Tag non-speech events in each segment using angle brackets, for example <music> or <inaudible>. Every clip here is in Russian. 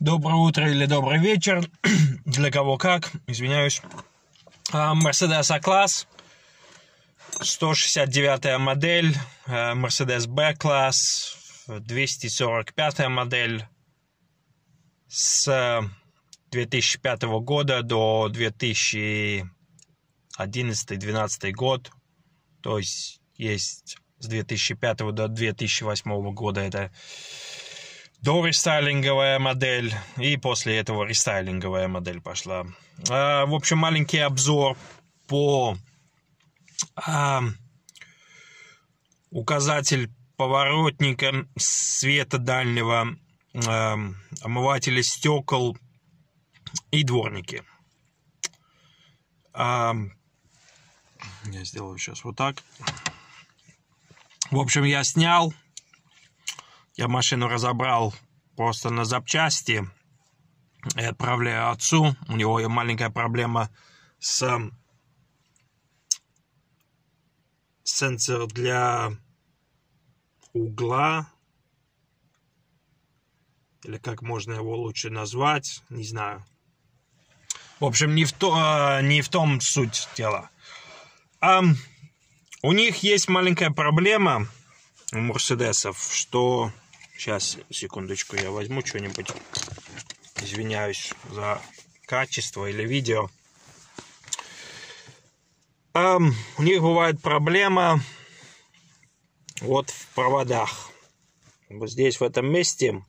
Доброе утро или добрый вечер, <clears throat> для кого как, извиняюсь. А, Mercedes A-класс, 169 модель, а, Mercedes B-класс, 245 модель с 2005 э, года до 2011-2012 год, то есть есть с 2005 до 2008 года это до рестайлинговая модель, и после этого рестайлинговая модель пошла. А, в общем, маленький обзор по а, указатель поворотника света дальнего, а, омывателя стекол и дворники. А, я сделаю сейчас вот так. В общем, я снял я машину разобрал просто на запчасти и отправляю отцу. У него маленькая проблема с эм, сенсор для угла, или как можно его лучше назвать, не знаю. В общем, не в, то, э, не в том суть дела. А у них есть маленькая проблема у Мерседесов, что Сейчас, секундочку, я возьму что-нибудь. Извиняюсь за качество или видео. Эм, у них бывает проблема вот в проводах. Вот здесь, в этом месте.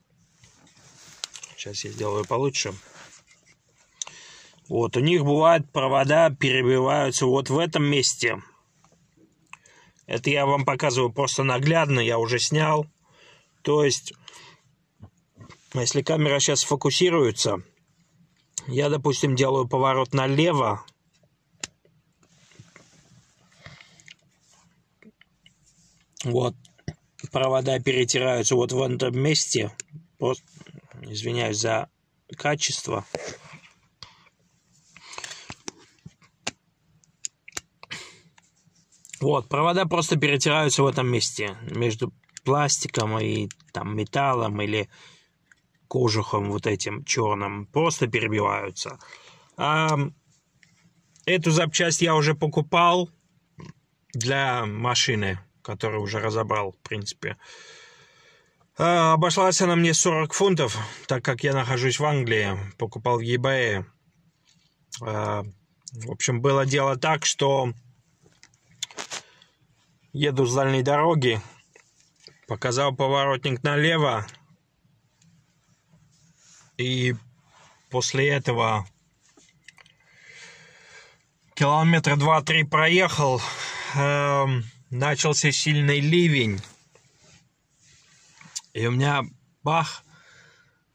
Сейчас я сделаю получше. Вот, у них бывает провода перебиваются вот в этом месте. Это я вам показываю просто наглядно, я уже снял. То есть, если камера сейчас фокусируется, я, допустим, делаю поворот налево, вот, провода перетираются вот в этом месте, Вот, извиняюсь за качество, Вот, провода просто перетираются в этом месте между пластиком и там металлом или кожухом вот этим черным, просто перебиваются. А, эту запчасть я уже покупал для машины, которую уже разобрал, в принципе. А, обошлась она мне 40 фунтов, так как я нахожусь в Англии, покупал в eBay. А, в общем, было дело так, что еду с дальней дороги, Показал поворотник налево. И после этого километра два-три проехал. Эм, начался сильный ливень. И у меня бах,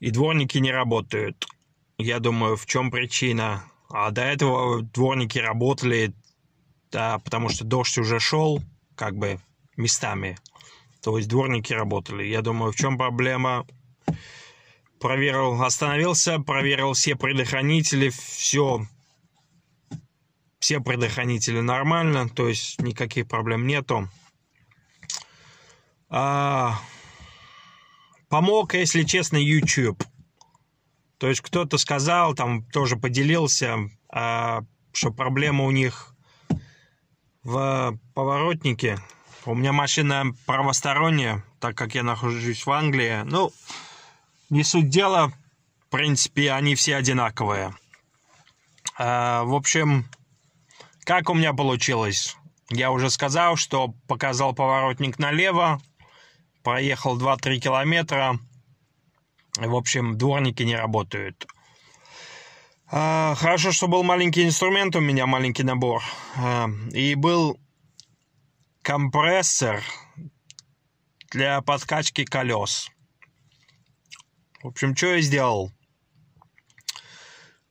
и дворники не работают. Я думаю, в чем причина? А до этого дворники работали, да, потому что дождь уже шел, как бы местами. То есть дворники работали. Я думаю, в чем проблема? Проверил, остановился, проверил все предохранители, все, все предохранители нормально, то есть никаких проблем нету. А, помог, если честно, YouTube. То есть кто-то сказал, там тоже поделился, а, что проблема у них в поворотнике, у меня машина правосторонняя, так как я нахожусь в Англии. Ну, не суть дела. В принципе, они все одинаковые. А, в общем, как у меня получилось? Я уже сказал, что показал поворотник налево, проехал 2-3 километра. В общем, дворники не работают. А, хорошо, что был маленький инструмент у меня, маленький набор. А, и был компрессор для подкачки колес. В общем, что я сделал?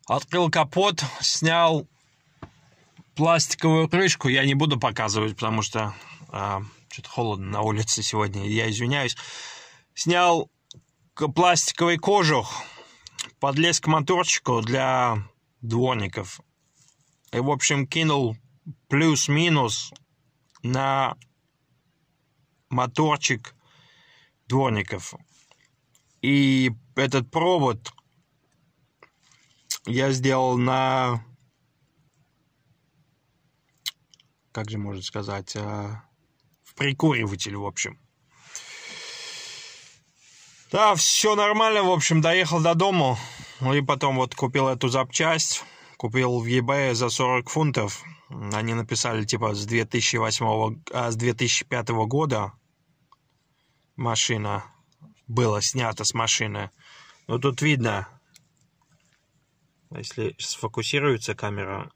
Открыл капот, снял пластиковую крышку. Я не буду показывать, потому что а, что-то холодно на улице сегодня. Я извиняюсь. Снял пластиковый кожух, подлез к моторчику для дворников. И, в общем, кинул плюс-минус на моторчик дворников. И этот провод я сделал на... Как же можно сказать? Э, в прикуриватель, в общем. Да, все нормально, в общем, доехал до дома И потом вот купил эту запчасть. Купил в eBay за 40 фунтов. Они написали, типа, с 2008, а с 2005 года машина была снята с машины. Но тут видно, если сфокусируется камера,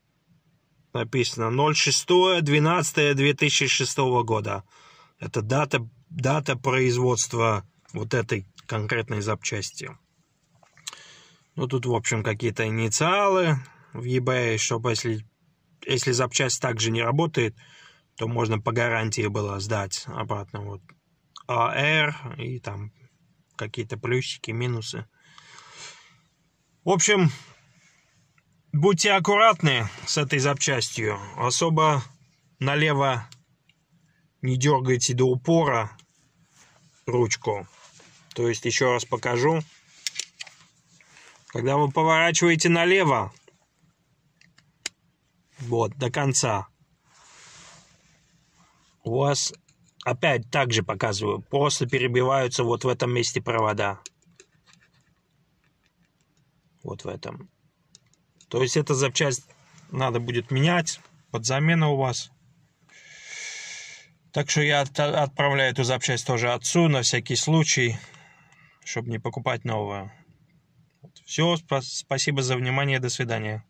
написано 06.12.2006 года. Это дата, дата производства вот этой конкретной запчасти. Ну, тут, в общем, какие-то инициалы в eBay, чтобы если если запчасть также не работает, то можно по гарантии было сдать обратно. Вот АР и там какие-то плюсики, минусы. В общем, будьте аккуратны с этой запчастью. Особо налево не дергайте до упора ручку. То есть еще раз покажу. Когда вы поворачиваете налево, вот, до конца. У вас опять также показываю, просто перебиваются вот в этом месте провода. Вот в этом. То есть эта запчасть надо будет менять под замену у вас. Так что я от, отправляю эту запчасть тоже отцу на всякий случай, чтобы не покупать новую. Все, спасибо за внимание, до свидания.